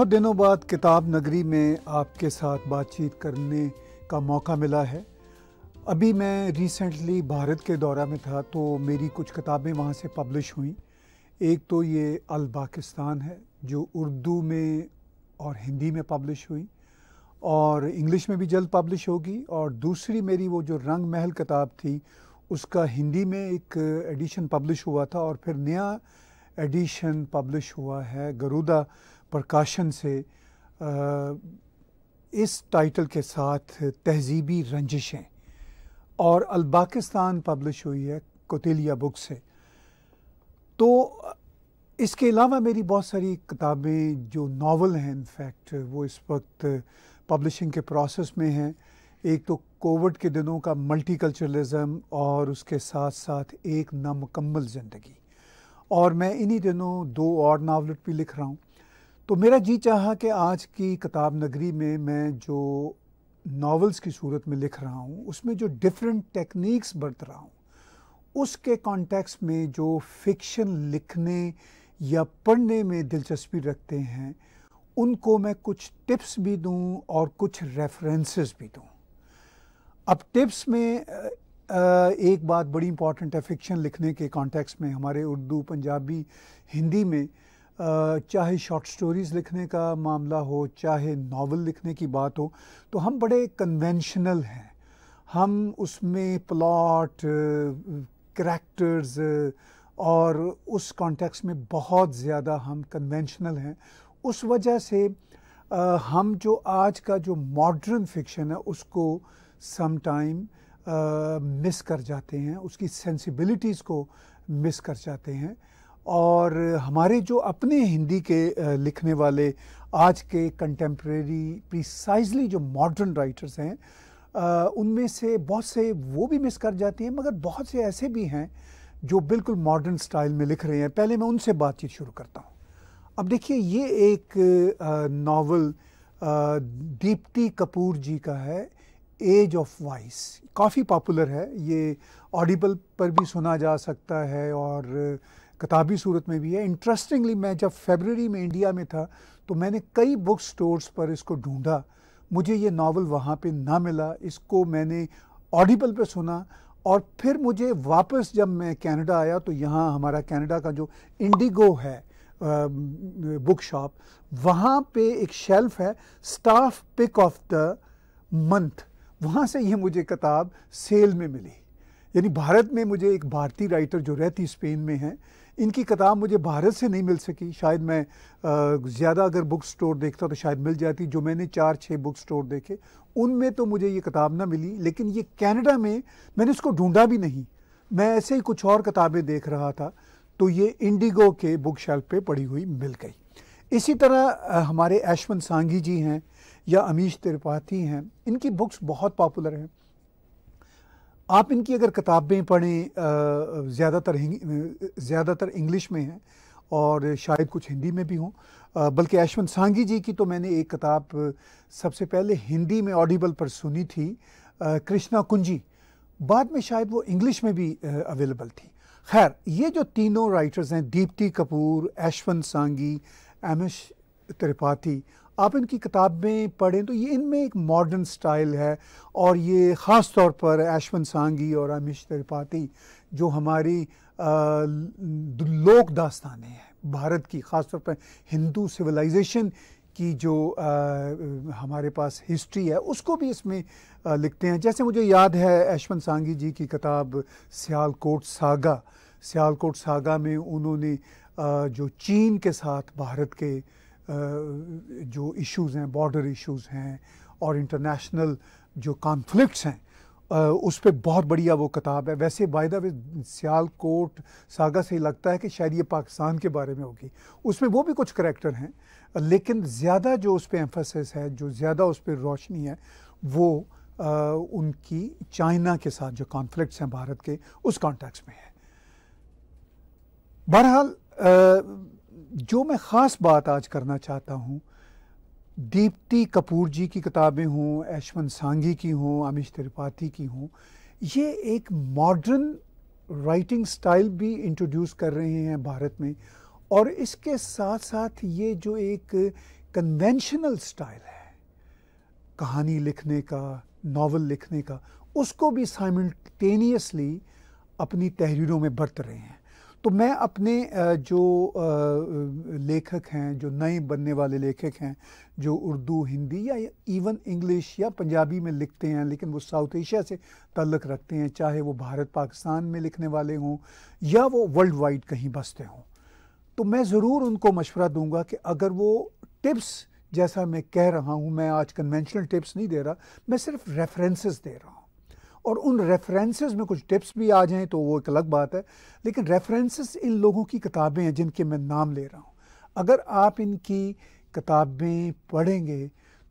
बहुत दिनों बाद किताब नगरी में आपके साथ बातचीत करने का मौका मिला है अभी मैं रिसेंटली भारत के दौरा में था तो मेरी कुछ किताबें वहाँ से पब्लिश हुई एक तो ये अल पाकिस्तान है जो उर्दू में और हिंदी में पब्लिश हुई और इंग्लिश में भी जल्द पब्लिश होगी और दूसरी मेरी वो जो रंग महल किताब थी उसका हिंदी में एक एडिशन पब्लिश हुआ था और फिर नया एडिशन पब्लिश हुआ है गरुदा प्रकाशन से इस टाइटल के साथ तहजीबी रंजिशें और अलबाकिस्तान पब्लिश हुई है कोतीलिया बुक से तो इसके अलावा मेरी बहुत सारी किताबें जो नावल हैं इनफैक्ट वो इस वक्त पब्लिशिंग के प्रोसेस में हैं एक तो कोविड के दिनों का मल्टी कल्चरलिज़म और उसके साथ साथ एक नामकम्मल ज़िंदगी और मैं इन्हीं दिनों दो और नावलट भी लिख रहा हूँ तो मेरा जी चाहा कि आज की किताब नगरी में मैं जो नावल्स की सूरत में लिख रहा हूँ उसमें जो डिफरेंट टेक्निक्स बरत रहा हूँ उसके कॉन्टेक्स में जो फिक्शन लिखने या पढ़ने में दिलचस्पी रखते हैं उनको मैं कुछ टिप्स भी दूँ और कुछ रेफरेंसेस भी दूँ अब टिप्स में एक बात बड़ी इम्पॉर्टेंट है फिक्शन लिखने के कॉन्टेक्स में हमारे उर्दू पंजाबी हिंदी में चाहे शॉर्ट स्टोरीज़ लिखने का मामला हो चाहे नावल लिखने की बात हो तो हम बड़े कन्वेंशनल हैं हम उसमें प्लॉट करैक्टर्स और उस कॉन्टेक्स्ट में बहुत ज़्यादा हम कन्वेंशनल हैं उस वजह से आ, हम जो आज का जो मॉडर्न फिक्शन है उसको सम टाइम मिस कर जाते हैं उसकी सेंसिबिलिटीज़ को मिस कर जाते हैं और हमारे जो अपने हिंदी के लिखने वाले आज के कंटेम्प्रेरी प्रिसाइजली जो मॉडर्न राइटर्स हैं उनमें से बहुत से वो भी मिस कर जाती हैं मगर बहुत से ऐसे भी हैं जो बिल्कुल मॉडर्न स्टाइल में लिख रहे हैं पहले मैं उनसे बातचीत शुरू करता हूँ अब देखिए ये एक नावल दीप्ति कपूर जी का है एज ऑफ वाइस काफ़ी पॉपुलर है ये ऑडिबल पर भी सुना जा सकता है और किताबी सूरत में भी है इंटरेस्टिंगली मैं जब फेबररी में इंडिया में था तो मैंने कई बुक स्टोर्स पर इसको ढूंढा मुझे ये नावल वहाँ पे ना मिला इसको मैंने ऑडिबल पे सुना और फिर मुझे वापस जब मैं कनाडा आया तो यहाँ हमारा कनाडा का जो इंडिगो है बुक शॉप वहाँ पे एक शेल्फ है staff pick of the month वहाँ से ये मुझे किताब सेल में मिली यानी भारत में मुझे एक भारतीय राइटर जो रहती स्पेन में है इनकी किताब मुझे भारत से नहीं मिल सकी शायद मैं ज़्यादा अगर बुक स्टोर देखता तो शायद मिल जाती जो मैंने चार छः बुक स्टोर देखे उनमें तो मुझे ये किताब ना मिली लेकिन ये कैनेडा में मैंने इसको ढूंढा भी नहीं मैं ऐसे ही कुछ और किताबें देख रहा था तो ये इंडिगो के बुक शेल्फ पर पड़ी हुई मिल गई इसी तरह हमारे ऐशवंत सांगी जी हैं या अमीश त्रिपाठी हैं इनकी बुक्स बहुत पॉपुलर हैं आप इनकी अगर किताबें पढ़ें ज़्यादातर ज़्यादातर इंग्लिश में हैं और शायद कुछ हिंदी में भी हों बल्कि ऐशवंत सांगी जी की तो मैंने एक किताब सबसे पहले हिंदी में ऑडिबल पर सुनी थी कृष्णा कुंजी बाद में शायद वो इंग्लिश में भी अवेलेबल थी खैर ये जो तीनों राइटर्स हैं दीप्ति कपूर ऐशवंत सांगी एम एस त्रिपाठी आप इनकी किताबें पढ़ें तो ये इनमें एक मॉडर्न स्टाइल है और ये ख़ास तौर पर ऐशवन सांगी और अमिश त्रिपाठी जो हमारी लोक दास्तानें हैं भारत की ख़ास तौर पर हिंदू सिविलाइजेशन की जो आ, हमारे पास हिस्ट्री है उसको भी इसमें आ, लिखते हैं जैसे मुझे याद है ऐशवन सांगी जी की किताब सियालकोट सागा सियालकोट सागा में उन्होंने आ, जो चीन के साथ भारत के जो इश्यूज़ हैं बॉर्डर इश्यूज़ हैं और इंटरनेशनल जो कॉन्फ्लिक्ट्स हैं उस पर बहुत बढ़िया वो किताब है वैसे वायदा वे सियालकोट सागा से लगता है कि शायद ये पाकिस्तान के बारे में होगी उसमें वो भी कुछ करेक्टर हैं लेकिन ज़्यादा जो उस पर एम्फोसिस है जो ज़्यादा उस पर रोशनी है वो आ, उनकी चाइना के साथ जो कॉन्फ्लिक्ट्स हैं भारत के उस कॉन्टेक्स्ट में है बहरहाल जो मैं ख़ास बात आज करना चाहता हूँ दीप्ति कपूर जी की किताबें हों यशवंत सांगी की हों अमिश त्रिपाठी की हों ये एक मॉडर्न राइटिंग स्टाइल भी इंट्रोड्यूस कर रहे हैं भारत में और इसके साथ साथ ये जो एक कन्वेंशनल स्टाइल है कहानी लिखने का नावल लिखने का उसको भी साइमल्टेनियसली अपनी तहरीरों में बरत रहे हैं तो मैं अपने जो लेखक हैं जो नए बनने वाले लेखक हैं जो उर्दू हिंदी या इवन इंग्लिश या पंजाबी में लिखते हैं लेकिन वो साउथ एशिया से तल्लक रखते हैं चाहे वो भारत पाकिस्तान में लिखने वाले हों या वो वर्ल्ड वाइड कहीं बसते हों तो मैं ज़रूर उनको मशवरा दूंगा कि अगर वो टिप्स जैसा मैं कह रहा हूँ मैं आज कन्वेंशनल टिप्स नहीं दे रहा मैं सिर्फ रेफरेंसेस दे रहा हूँ और उन रेफरेंसेस में कुछ टिप्स भी आ जाएं तो वो एक अलग बात है लेकिन रेफरेंसेस इन लोगों की किताबें हैं जिनके मैं नाम ले रहा हूँ अगर आप इनकी किताबें पढ़ेंगे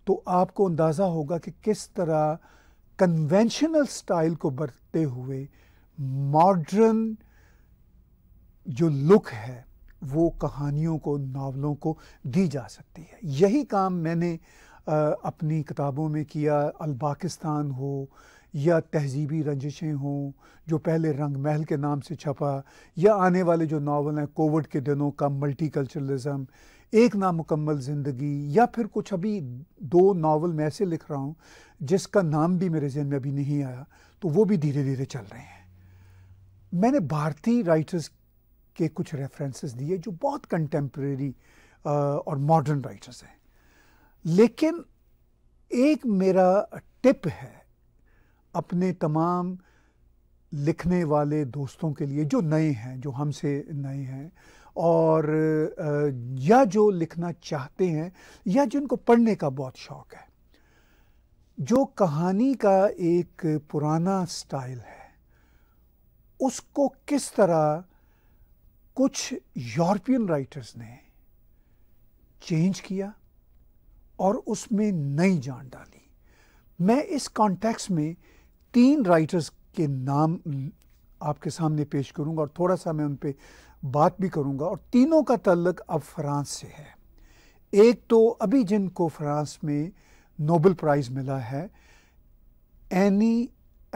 तो आपको अंदाज़ा होगा कि किस तरह कन्वेंशनल स्टाइल को बरतते हुए मॉडर्न जो लुक है वो कहानियों को नावलों को दी जा सकती है यही काम मैंने आ, अपनी किताबों में किया अलबाकिस्तान हो या तहजीबी रंजिशें हों जो पहले रंग महल के नाम से छपा या आने वाले जो नावल हैं कोविड के दिनों का मल्टी कल्चरलिज़म एक नामुकम्मल ज़िंदगी या फिर कुछ अभी दो नावल मैं ऐसे लिख रहा हूँ जिसका नाम भी मेरे जहन में अभी नहीं आया तो वो भी धीरे धीरे चल रहे हैं मैंने भारतीय राइटर्स के कुछ रेफरेंसेस दिए जो बहुत कंटेम्प्रेरी और मॉडर्न राइटर्स हैं लेकिन एक मेरा टिप है अपने तमाम लिखने वाले दोस्तों के लिए जो नए हैं जो हमसे नए हैं और या जो लिखना चाहते हैं या जिनको पढ़ने का बहुत शौक़ है जो कहानी का एक पुराना स्टाइल है उसको किस तरह कुछ यूरोपियन राइटर्स ने चेंज किया और उसमें नई जान डाली मैं इस कॉन्टेक्स्ट में तीन राइटर्स के नाम आपके सामने पेश करूंगा और थोड़ा सा मैं उन पर बात भी करूंगा और तीनों का तल्लक अब फ्रांस से है एक तो अभी जिनको फ्रांस में नोबल प्राइज़ मिला है एनी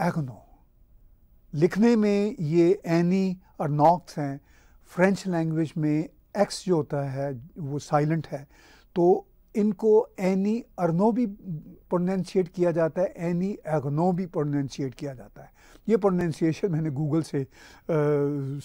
एगनो लिखने में ये एनी और नॉक्स हैं फ्रेंच लैंग्वेज में एक्स जो होता है वो साइलेंट है तो इनको एनी अर्नो भी प्रोनन्शिएट किया जाता है एनी एग्नो भी प्रोनन्शिएट किया जाता है ये प्रोनाउंसिएशन मैंने गूगल से आ,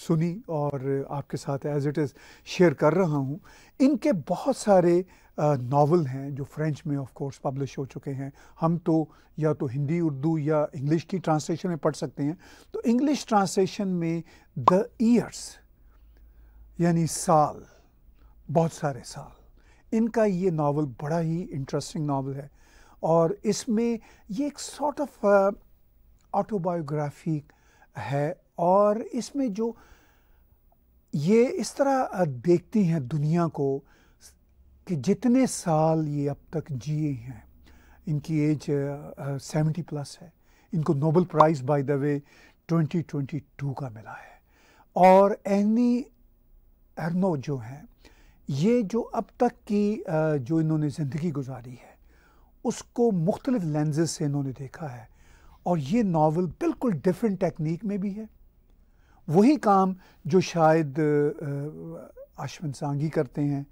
सुनी और आपके साथ एज इट इज़ शेयर कर रहा हूँ इनके बहुत सारे नावल हैं जो फ्रेंच में ऑफ कोर्स पब्लिश हो चुके हैं हम तो या तो हिंदी उर्दू या इंग्लिश की ट्रांसलेशन में पढ़ सकते हैं तो इंग्लिश ट्रांसलेशन में द ईयर्स यानी साल बहुत सारे साल इनका ये नावल बड़ा ही इंटरेस्टिंग नावल है और इसमें ये एक सॉर्ट ऑफ ऑटोबायोग्राफी है और इसमें जो ये इस तरह uh, देखती हैं दुनिया को कि जितने साल ये अब तक जिए हैं इनकी age seventy uh, plus uh, है इनको Nobel prize by the way 2022 का मिला है और एनी एरनो जो हैं ये जो अब तक की जो इन्होंने ज़िंदगी गुजारी है उसको मुख्तलिफ लेंजेस से इन्होंने देखा है और ये नावल बिल्कुल डिफरेंट टेक्निक में भी है वही काम जो शायद आशविन सांगी करते हैं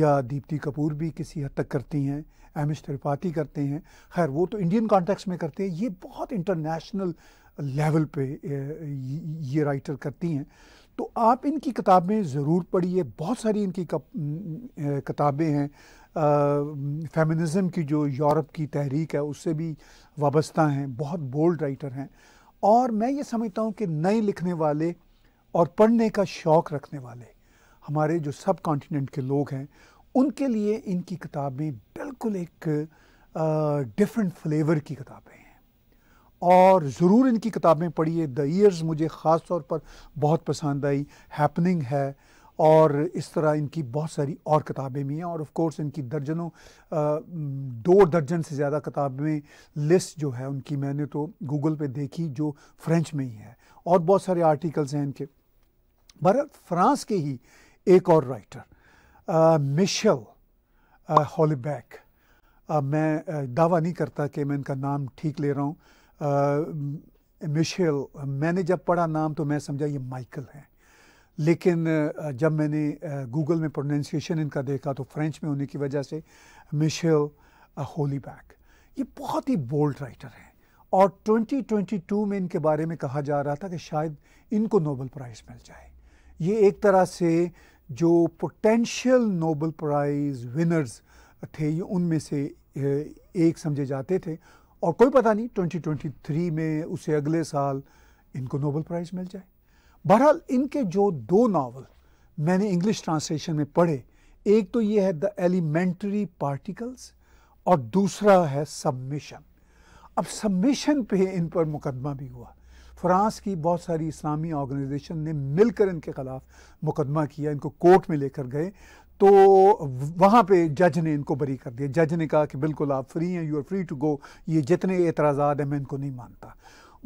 या दीप्ति कपूर भी किसी हद तक करती हैं एस त्रिपाठी करते हैं खैर वो तो इंडियन कॉन्टेक्स में करते हैं ये बहुत इंटरनेशनल लेवल पे ये राइटर करती हैं तो आप इनकी किताबें ज़रूर पढ़िए बहुत सारी इनकी किताबें हैं फेमिनिज़म की जो यूरोप की तहरीक है उससे भी वाबस्ता हैं बहुत बोल्ड राइटर हैं और मैं ये समझता हूँ कि नए लिखने वाले और पढ़ने का शौक़ रखने वाले हमारे जो सब कॉन्टीनेंट के लोग हैं उनके लिए इनकी किताबें बिल्कुल एक डिफरेंट फ्लेवर की किताबें और ज़रूर इनकी किताबें पढ़िए द ईयर्स मुझे ख़ास तौर पर बहुत पसंद आई हैपनिंग है और इस तरह इनकी बहुत सारी और किताबें भी हैं और ऑफ कोर्स इनकी दर्जनों दो दर्जन से ज़्यादा किताबें लिस्ट जो है उनकी मैंने तो गूगल पे देखी जो फ्रेंच में ही है और बहुत सारे आर्टिकल्स हैं इनके भारत फ्रांस के ही एक और राइटर मिशल हॉलीबैक मैं दावा नहीं करता कि मैं इनका नाम ठीक ले रहा हूँ मिशेल मैंने जब पढ़ा नाम तो मैं समझा ये माइकल है लेकिन जब मैंने गूगल में प्रोनाउंसिएशन इनका देखा तो फ्रेंच में होने की वजह से मिशेल होली बैक ये बहुत ही बोल्ड राइटर हैं और 2022 में इनके बारे में कहा जा रहा था कि शायद इनको नोबल प्राइज़ मिल जाए ये एक तरह से जो पोटेंशियल नोबल प्राइज़ विनर्स थे ये उनमें से एक समझे जाते थे और कोई पता नहीं 2023 में उसे अगले साल इनको नोबल प्राइज़ मिल जाए बहरहाल इनके जो दो नावल मैंने इंग्लिश ट्रांसलेशन में पढ़े एक तो ये है द एलिमेंट्री पार्टिकल्स और दूसरा है सबमिशन अब सबमिशन पे इन पर मुकदमा भी हुआ फ्रांस की बहुत सारी इस्लामी ऑर्गेनाइजेशन ने मिलकर इनके ख़िलाफ़ मुकदमा किया इनको कोर्ट में लेकर गए तो वहाँ पे जज ने इनको बरी कर दिया जज ने कहा कि बिल्कुल आप फ्री हैं you are free to go ये जितने एतराज़ाद हैं मैं इनको नहीं मानता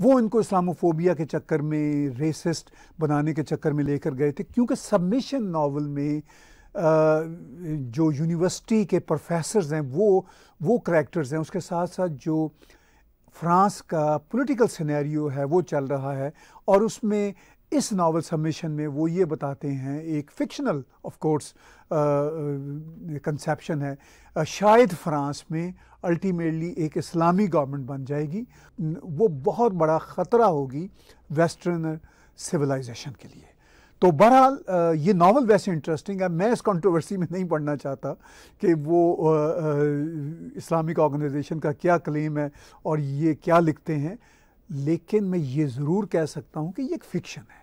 वो इनको इस्लामोफोबिया के चक्कर में रेसिस्ट बनाने के चक्कर में लेकर गए थे क्योंकि सबमिशन नावल में जो यूनिवर्सिटी के प्रोफेसर हैं वो वो करैक्टर्स हैं उसके साथ साथ जो फ्रांस का पॉलिटिकल सिनेरियो है वो चल रहा है और उसमें इस नावल सबमिशन में वो ये बताते हैं एक फिक्शनल ऑफ कोर्स कंसेप्शन है शायद फ्रांस में अल्टीमेटली एक इस्लामी गवर्नमेंट बन जाएगी वो बहुत बड़ा ख़तरा होगी वेस्टर्न सिविलाइजेशन के लिए तो बहरहाल ये नावल वैसे इंटरेस्टिंग है मैं इस कंट्रोवर्सी में नहीं पढ़ना चाहता कि वो इस्लामिक ऑर्गेनाइजेशन का क्या क्लेम है और ये क्या लिखते हैं लेकिन मैं ये ज़रूर कह सकता हूँ कि ये एक फिक्शन है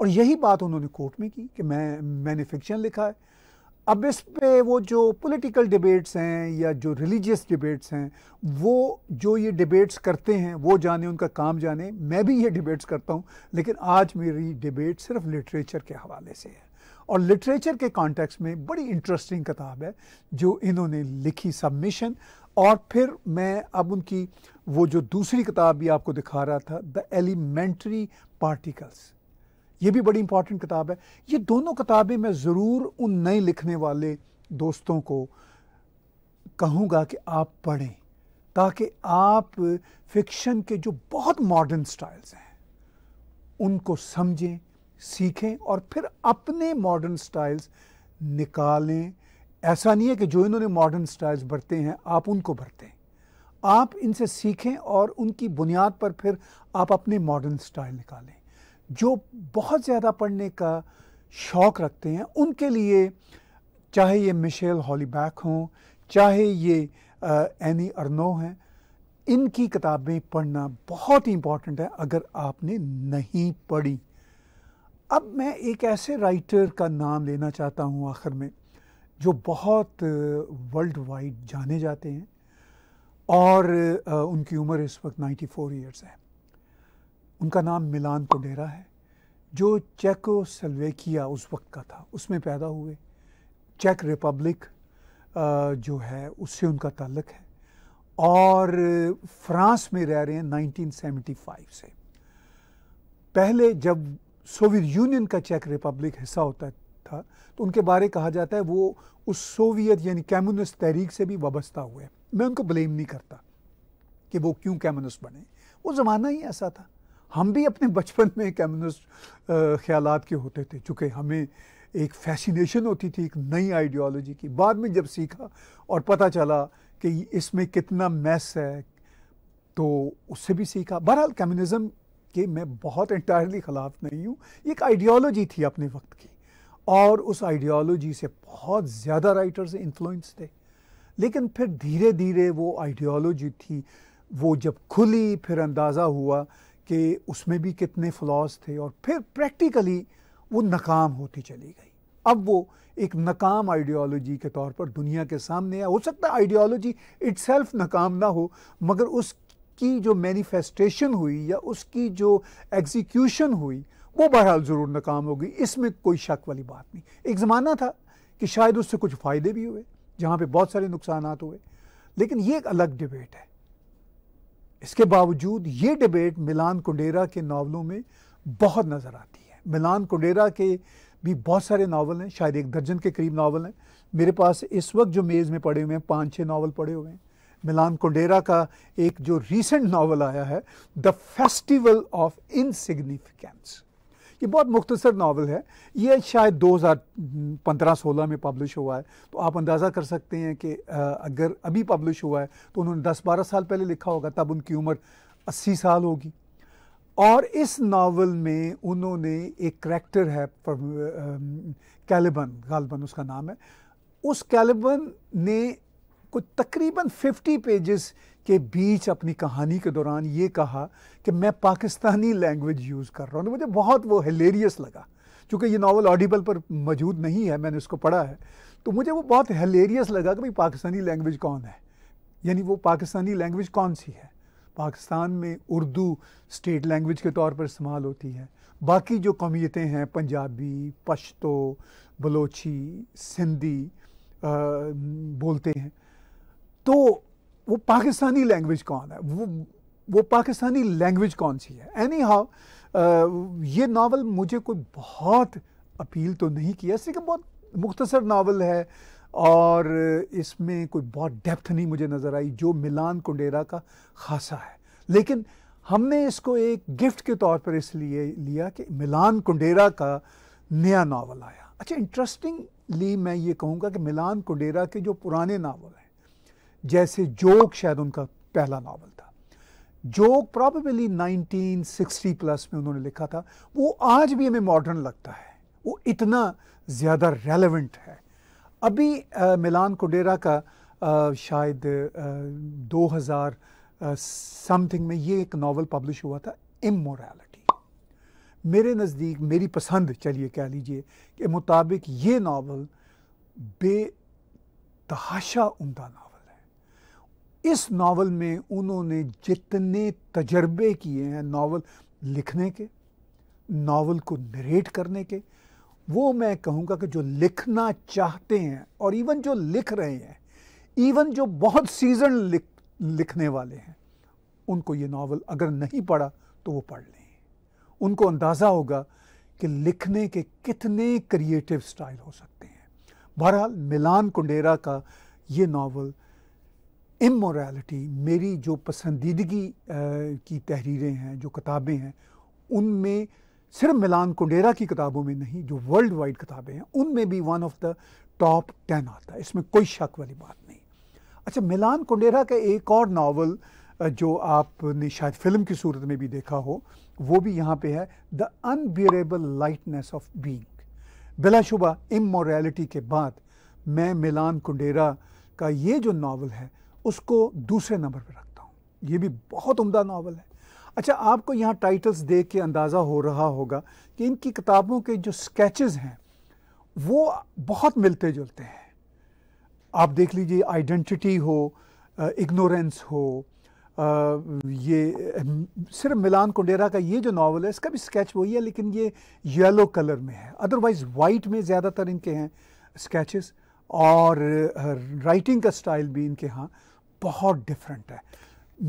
और यही बात उन्होंने कोर्ट में की कि मैं मैंने फिक्शन लिखा है अब इस पे वो जो पॉलिटिकल डिबेट्स हैं या जो रिलीजियस डिबेट्स हैं वो जो ये डिबेट्स करते हैं वो जाने उनका काम जाने मैं भी ये डिबेट्स करता हूँ लेकिन आज मेरी डिबेट सिर्फ लिटरेचर के हवाले से है और लिटरेचर के कॉन्टेक्स्ट में बड़ी इंटरेस्टिंग किताब है जो इन्होंने लिखी सबमिशन और फिर मैं अब उनकी वो जो दूसरी किताब भी आपको दिखा रहा था द एलिमेंट्री पार्टिकल्स ये भी बड़ी इंपॉर्टेंट किताब है ये दोनों किताबें मैं ज़रूर उन नए लिखने वाले दोस्तों को कहूँगा कि आप पढ़ें ताकि आप फिक्शन के जो बहुत मॉडर्न स्टाइल्स हैं उनको समझें सीखें और फिर अपने मॉडर्न स्टाइल्स निकालें ऐसा नहीं है कि जो इन्होंने मॉडर्न स्टाइल्स बरते हैं आप उनको बरतें आप इनसे सीखें और उनकी बुनियाद पर फिर आप अपने मॉडर्न स्टाइल निकालें जो बहुत ज़्यादा पढ़ने का शौक़ रखते हैं उनके लिए चाहे ये मिशेल हॉलीबैक हों चाहे ये एनी अर्नो हैं इनकी किताबें पढ़ना बहुत ही इम्पॉर्टेंट है अगर आपने नहीं पढ़ी अब मैं एक ऐसे राइटर का नाम लेना चाहता हूँ आखिर में जो बहुत वर्ल्ड वाइड जाने जाते हैं और उनकी उम्र इस वक्त 94 फोर ईयर्स है उनका नाम मिलान कोडेरा है जो चेको सलवेकिया उस वक्त का था उसमें पैदा हुए चेक रिपब्लिक जो है उससे उनका ताल्लक है और फ्रांस में रह रहे हैं 1975 से पहले जब सोवियत यूनियन का चेक रिपब्लिक हिस्सा होता था तो उनके बारे कहा जाता है वो उस सोवियत यानी कम्युनिस्ट तहरीक से भी वाबस्ता हुए मैं उनको ब्लेम नहीं करता कि वो क्यों कम्युनिस्ट बने वो ज़माना ही ऐसा था हम भी अपने बचपन में कम्युनिस्ट ख्याल के होते थे चूँकि हमें एक फैसिनेशन होती थी एक नई आइडियोलॉजी की बाद में जब सीखा और पता चला कि इसमें कितना मैस है तो उससे भी सीखा बहरहाल कम्युनिज़म के मैं बहुत इंटायरली ख़िलाफ़ नहीं हूँ एक आइडियोलॉजी थी अपने वक्त की और उस आइडियोलॉजी से बहुत ज़्यादा राइटर्स इन्फ्लुएंस थे लेकिन फिर धीरे धीरे वो आइडियोलॉजी थी वो जब खुली फिर अंदाज़ा हुआ कि उसमें भी कितने फ्लॉज थे और फिर प्रैक्टिकली वो नाकाम होती चली गई अब वो एक नाकाम आइडियोलॉजी के तौर पर दुनिया के सामने आया हो सकता है आइडियोलॉजी इट्स नाकाम ना हो मगर उसकी जो मैनिफेस्टेशन हुई या उसकी जो एग्जीक्यूशन हुई वो बहरहाल ज़रूर नाकाम हो गई इसमें कोई शक वाली बात नहीं एक ज़माना था कि शायद उससे कुछ फ़ायदे भी हुए जहाँ पर बहुत सारे नुकसान हुए लेकिन ये एक अलग डिबेट है इसके बावजूद ये डिबेट मिलान कुंडेरा के नावलों में बहुत नज़र आती है मिलान कुंडेरा के भी बहुत सारे नावल हैं शायद एक दर्जन के करीब नावल हैं मेरे पास इस वक्त जो मेज़ में पड़े हुए हैं पाँच छः नावल पड़े हुए हैं मिलान कुंडेरा का एक जो रीसेंट नावल आया है द फेस्टिवल ऑफ इनसिग्निफिकेंस ये बहुत मुख्तसर नावल है ये शायद 2015-16 हम्म, में पब्लिश हुआ है तो आप अंदाज़ा कर सकते हैं कि अगर अभी पब्लिश हुआ है तो उन्होंने 10-12 साल पहले लिखा होगा तब उनकी उम्र 80 साल होगी और इस नावल में उन्होंने एक करैक्टर है कैलिबन गालबन उसका नाम है उस कैलिबन ने कुछ तकरीबन 50 पेजेस के बीच अपनी कहानी के दौरान ये कहा कि मैं पाकिस्तानी लैंग्वेज यूज़ कर रहा हूँ तो मुझे बहुत वो हिलेरियस लगा चूँकि ये नावल ऑडिबल पर मौजूद नहीं है मैंने उसको पढ़ा है तो मुझे वो बहुत हिलेरियस लगा कि भाई पाकिस्तानी लैंग्वेज कौन है यानी वो पाकिस्तानी लैंग्वेज कौन सी है पाकिस्तान में उर्दू स्टेट लैंग्वेज के तौर पर इस्तेमाल होती है बाकी जो कौमीतें हैं पंजाबी पश्तो बलोची सिंधी आ, बोलते हैं तो वो पाकिस्तानी लैंग्वेज कौन है वो वो पाकिस्तानी लैंग्वेज कौन सी है एनी हाउ ये नावल मुझे कोई बहुत अपील तो नहीं किया सिर्फ बहुत मुख्तसर नावल है और इसमें कोई बहुत डेप्थ नहीं मुझे नज़र आई जो मिलान कुंडेरा का खासा है लेकिन हमने इसको एक गिफ्ट के तौर पर इसलिए लिया कि मिलान कुंडेरा का नया नावल आया अच्छा इंटरेस्टिंगली मैं ये कहूँगा कि मिलान कुंडेरा के जो पुराने नावल हैं जैसे जोक शायद उनका पहला नावल था जोक प्रॉबली 1960 प्लस में उन्होंने लिखा था वो आज भी हमें मॉडर्न लगता है वो इतना ज़्यादा रेलेवेंट है अभी आ, मिलान कोडेरा का आ, शायद आ, 2000 समथिंग में ये एक नावल पब्लिश हुआ था इमोरेलिटी मेरे नज़दीक मेरी पसंद चलिए कह लीजिए के मुताबिक ये नावल बेतहाशा उमदा नावल इस नावल में उन्होंने जितने तजर्बे किए हैं नावल लिखने के नावल को नरेट करने के वो मैं कहूँगा कि जो लिखना चाहते हैं और इवन जो लिख रहे हैं इवन जो बहुत सीजन लिख लिखने वाले हैं उनको ये नावल अगर नहीं पढ़ा तो वो पढ़ लें उनको अंदाज़ा होगा कि लिखने के कितने क्रिएटिव स्टाइल हो सकते हैं बहरहाल मिलान कुंडेरा का ये नावल इमोरालिटी मेरी जो पसंदीदगी की तहरीरें हैं जो किताबें हैं उनमें सिर्फ मिलान कुंडेरा की किताबों में नहीं जो वर्ल्ड वाइड किताबें हैं उनमें भी one of the top ten आता है इसमें कोई शक वाली बात नहीं अच्छा मिलान कुंडेरा का एक और नावल जो आपने शायद फिल्म की सूरत में भी देखा हो वो भी यहाँ पे है the unbearable lightness of being बिलाशुबा इमोरेलिटी के बाद मैं मिलान कुंडेरा का ये जो नावल है उसको दूसरे नंबर पर रखता हूँ ये भी बहुत उम्दा नावल है अच्छा आपको यहाँ टाइटल्स देख के अंदाज़ा हो रहा होगा कि इनकी किताबों के जो स्केचेस हैं वो बहुत मिलते जुलते हैं आप देख लीजिए आइडेंटिटी हो इग्नोरेंस हो आ, ये सिर्फ मिलान कुंडेरा का ये जो नावल है इसका भी स्केच वही है लेकिन ये येलो कलर में है अदरवाइज़ वाइट में ज़्यादातर इनके हैं स्केचेस और राइटिंग का स्टाइल भी इनके यहाँ बहुत डिफरेंट है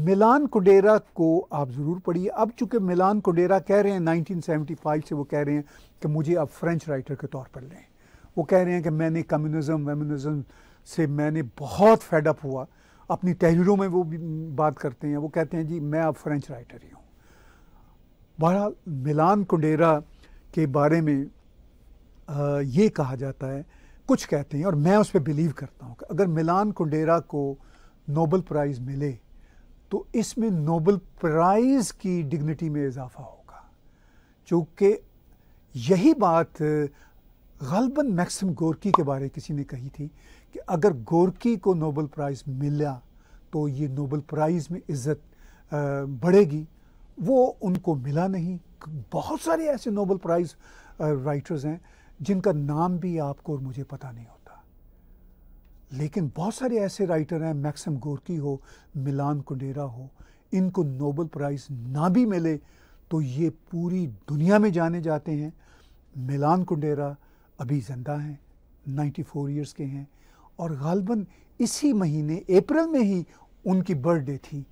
मिलान कुडेरा को आप ज़रूर पढ़िए अब चूंकि मिलान कुडेरा कह रहे हैं 1975 से वो कह रहे हैं कि मुझे अब फ्रेंच राइटर के तौर पर लें वो कह रहे हैं कि मैंने कम्युनिज्म वेमुनिज़म से मैंने बहुत फेडअप हुआ अपनी तहरीरों में वो भी बात करते हैं वो कहते हैं जी मैं अब फ्रेंच राइटर ही हूँ बहर मिलान कुंडेरा के बारे में आ, ये कहा जाता है कुछ कहते हैं और मैं उस पर बिलीव करता हूँ अगर मिलान कुंडेरा को नोबल प्राइज़ मिले तो इसमें नोबल प्राइज़ की डिग्निटी में इजाफा होगा चूँकि यही बात गलबन मैक्सिम गोरकी के बारे किसी ने कही थी कि अगर गोरकी को नोबल प्राइज़ मिला तो ये नोबल प्राइज़ में इज़्ज़त बढ़ेगी वो उनको मिला नहीं बहुत सारे ऐसे नोबल प्राइज़ राइटर्स हैं जिनका नाम भी आपको और मुझे पता नहीं हो लेकिन बहुत सारे ऐसे राइटर हैं मैक्सम गोरकी हो मिलान कुंडेरा हो इनको नोबल प्राइज़ ना भी मिले तो ये पूरी दुनिया में जाने जाते हैं मिलान कुंडेरा अभी ज़िंदा हैं 94 ईयर्स के हैं और गालबन इसी महीने अप्रैल में ही उनकी बर्थडे थी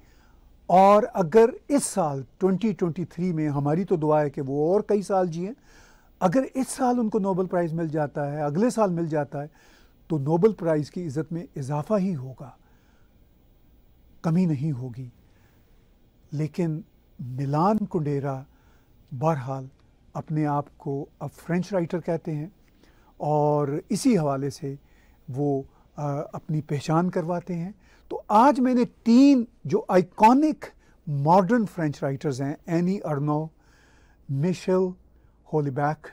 और अगर इस साल 2023 में हमारी तो दुआ है कि वो और कई साल जिए अगर इस साल उनको नोबल प्राइज़ मिल जाता है अगले साल मिल जाता है तो नोबल प्राइज़ की इज़्ज़त में इजाफा ही होगा कमी नहीं होगी लेकिन मिलान कुंडेरा बहरहाल अपने आप को अब फ्रेंच राइटर कहते हैं और इसी हवाले से वो आ, अपनी पहचान करवाते हैं तो आज मैंने तीन जो आइकॉनिक मॉडर्न फ्रेंच राइटर्स हैं एनी अर्नो मिशेल होलीबैक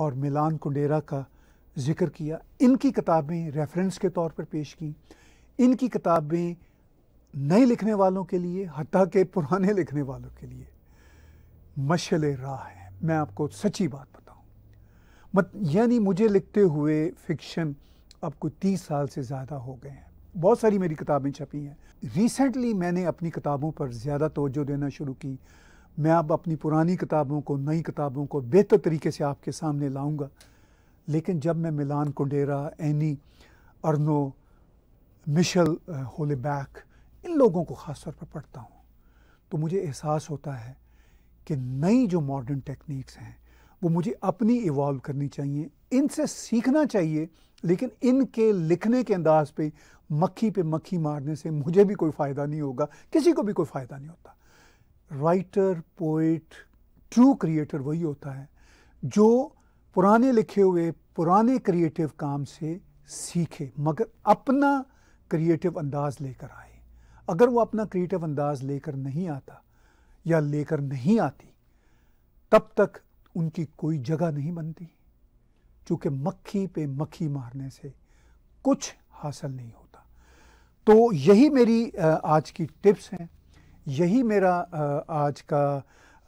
और मिलान कुंडेरा का ज़िक्र किया इनकी किताबें रेफरेंस के तौर पर पेश की इनकी किताबें नए लिखने वालों के लिए हती के पुराने लिखने वालों के लिए मशल राह है मैं आपको सच्ची बात बताऊं मत यानी मुझे लिखते हुए फिक्शन अब कोई तीस साल से ज़्यादा हो गए हैं बहुत सारी मेरी किताबें छपी हैं रिसेंटली मैंने अपनी किताबों पर ज़्यादा तोज्जो देना शुरू की मैं अब अपनी पुरानी किताबों को नई किताबों को बेहतर तरीके से आपके सामने लाऊंगा लेकिन जब मैं Milan Kundera Annie Ernaux Michel Houellebecq इन लोगों को ख़ास तौर पर पढ़ता हूँ तो मुझे एहसास होता है कि नई जो मॉडर्न टेक्निक्स हैं वो मुझे अपनी इवॉल्व करनी चाहिए इनसे सीखना चाहिए लेकिन इनके लिखने के अंदाज पे मक्खी पे मक्खी मारने से मुझे भी कोई फ़ायदा नहीं होगा किसी को भी कोई फ़ायदा नहीं होता राइटर पोइट ट्रू क्रिएटर वही होता है जो पुराने लिखे हुए पुराने क्रिएटिव काम से सीखे मगर अपना क्रिएटिव अंदाज लेकर आए अगर वो अपना क्रिएटिव अंदाज लेकर नहीं आता या लेकर नहीं आती तब तक उनकी कोई जगह नहीं बनती चूँकि मक्खी पे मक्खी मारने से कुछ हासिल नहीं होता तो यही मेरी आज की टिप्स हैं यही मेरा आज का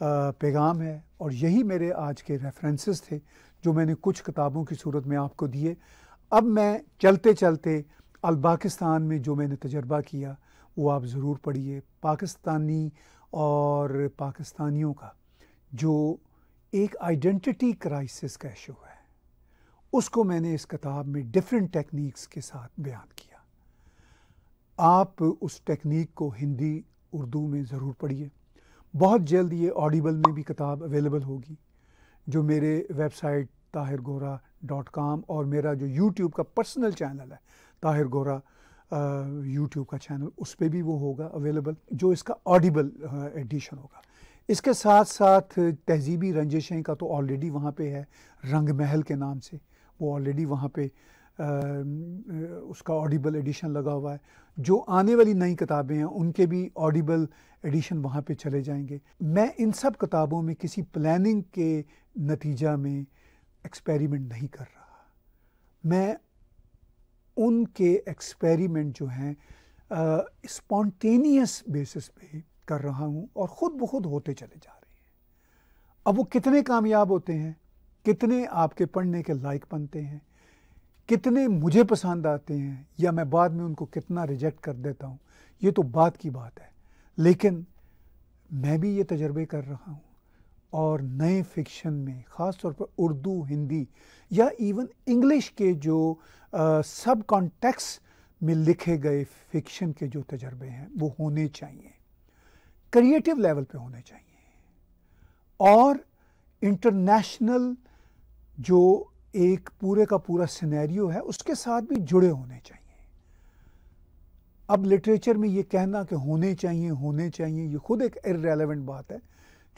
पैगाम है और यही मेरे आज के रेफरेंसेस थे जो मैंने कुछ किताबों की सूरत में आपको दिए अब मैं चलते चलते अलबाकिस्तान में जो मैंने तजर्बा किया वो आप ज़रूर पढ़िए पाकिस्तानी और पाकिस्तानियों का जो एक आइडेंटिटी क्राइसिस का इशू है उसको मैंने इस किताब में डिफरेंट टेक्निक्स के साथ बयान किया आप उस टेक्निक को हिंदी उर्दू में ज़रूर पढ़िए बहुत जल्द ये ऑडिबल में भी किताब अवेलेबल होगी जो मेरे वेबसाइट ताहिर गोरा डॉट काम और मेरा जो यूट्यूब का पर्सनल चैनल है ताहिर गोरा यूट्यूब का चैनल उस पर भी वो होगा अवेलेबल जो इसका ऑडिबल एडिशन होगा इसके साथ साथ तहजीबी रंजिशें का तो ऑलरेडी वहाँ पे है रंग महल के नाम से वो ऑलरेडी वहाँ पे आ, उसका ऑडिबल एडिशन लगा हुआ है जो आने वाली नई किताबें हैं उनके भी ऑडिबल एडिशन वहाँ पे चले जाएंगे मैं इन सब किताबों में किसी प्लानिंग के नतीजा में एक्सपेरिमेंट नहीं कर रहा मैं उनके एक्सपेरिमेंट जो हैं स्पॉन्टेनियस बेसिस पे कर रहा हूँ और ख़ुद ब खुद होते चले जा रहे हैं अब वो कितने कामयाब होते हैं कितने आपके पढ़ने के लायक बनते हैं कितने मुझे पसंद आते हैं या मैं बाद में उनको कितना रिजेक्ट कर देता हूँ ये तो बात की बात है लेकिन मैं भी ये तजर्बे कर रहा हूँ और नए फिक्शन में ख़ास तौर पर उर्दू हिंदी या इवन इंग्लिश के जो सब कॉन्टेक्स में लिखे गए फिक्शन के जो तजर्बे हैं वो होने चाहिए क्रिएटिव लेवल पे होने चाहिए और इंटरनेशनल जो एक पूरे का पूरा सिनेरियो है उसके साथ भी जुड़े होने चाहिए अब लिटरेचर में ये कहना कि होने चाहिए होने चाहिए ये खुद एक इरेलीवेंट बात है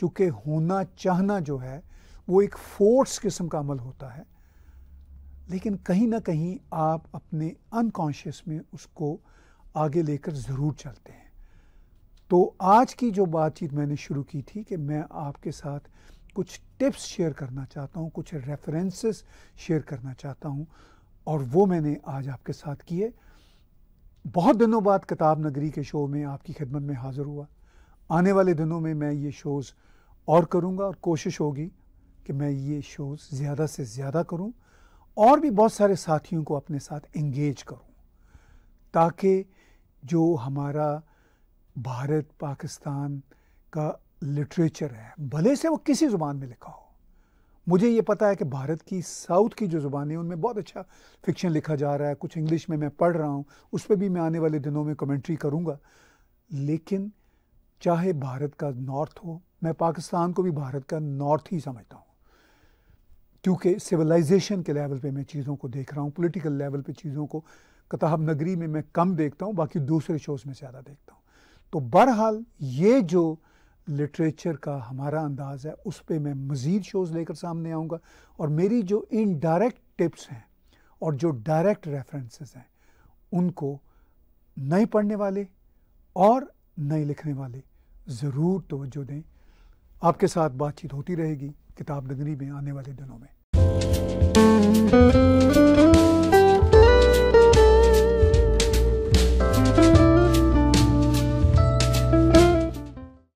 चूँकि होना चाहना जो है वो एक फोर्स किस्म का अमल होता है लेकिन कहीं ना कहीं आप अपने अनकॉन्शियस में उसको आगे लेकर ज़रूर चलते हैं तो आज की जो बातचीत मैंने शुरू की थी कि मैं आपके साथ कुछ टिप्स शेयर करना चाहता हूँ कुछ रेफरेंसेस शेयर करना चाहता हूँ और वो मैंने आज आपके साथ किए बहुत दिनों बाद किताब नगरी के शो में आपकी खिदमत में हाज़िर हुआ आने वाले दिनों में मैं ये शोज़ और करूँगा और कोशिश होगी कि मैं ये शोज़ ज़्यादा से ज़्यादा करूँ और भी बहुत सारे साथियों को अपने साथ एंगेज करूँ ताकि जो हमारा भारत पाकिस्तान का लिटरेचर है भले से वो किसी ज़ुबान में लिखा हो मुझे ये पता है कि भारत की साउथ की जो ज़ुबान है उनमें बहुत अच्छा फिक्शन लिखा जा रहा है कुछ इंग्लिश में मैं पढ़ रहा हूँ उस पर भी मैं आने वाले दिनों में कमेंट्री करूँगा लेकिन चाहे भारत का नॉर्थ हो मैं पाकिस्तान को भी भारत का नॉर्थ ही समझता हूँ क्योंकि सिविलाइजेशन के लेवल पे मैं चीज़ों को देख रहा हूँ पॉलिटिकल लेवल पे चीज़ों को कताब नगरी में मैं कम देखता हूँ बाकी दूसरे शोज़ में ज़्यादा देखता हूँ तो बहरहाल ये जो लिटरेचर का हमारा अंदाज़ है उस पर मैं मज़ीद शोज़ लेकर सामने आऊँगा और मेरी जो इनडायरेक्ट टिप्स हैं और जो डायरेक्ट रेफरेंसेस हैं उनको नए पढ़ने वाले और नए लिखने वाले ज़रूर तोज्जो दें आपके साथ बातचीत होती रहेगी किताब नगरी में आने वाले दिनों में